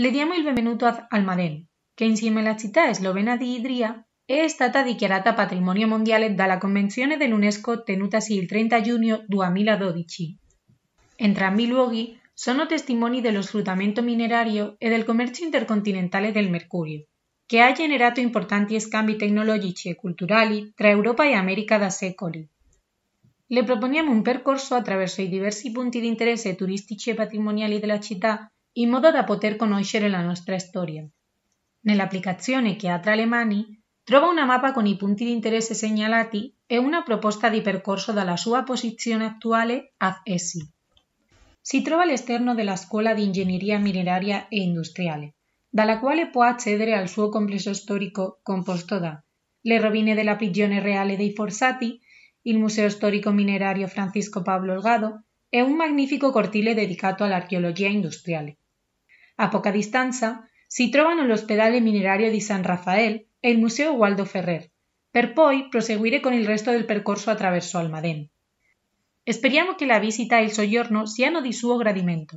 Le diamo il benvenuto al que che insieme la ciudad eslovena di Idria è stata dichiarata patrimonio mondiale dalla Convenzione UNESCO tenutasi el 30 de 2012. Entrambi i luoghi sono testimoni del sfruttamento minerario e del comercio intercontinental del mercurio, que ha generado importantes scambi tecnologici e culturali tra Europa y e América da secoli. Le proponiamo un percorso attraverso diversos puntos de interés turísticos y e de la ciudad in modo da poter conoscere la nostra storia. Nell'applicazione che ha tra le mani trova una mappa con i punti di interesse segnalati e una proposta di percorso dalla sua posizione attuale ad essi. Si trova all'esterno della Scuola di Ingegneria Mineraria e Industriale, dalla quale può accedere al suo complesso storico composto da le rovine della prigione reale dei Forzati, il Museo Storico Minerario Francisco Pablo Olgado, Es un magnífico cortile dedicado a la arqueología industrial. A poca distancia si trovano hospedale minerario de San Rafael y el museo Waldo Ferrer, per poi proseguire con el resto del percorso attraverso Almadén. Speriamo que la visita y e el soggiorno siano di suo gradimento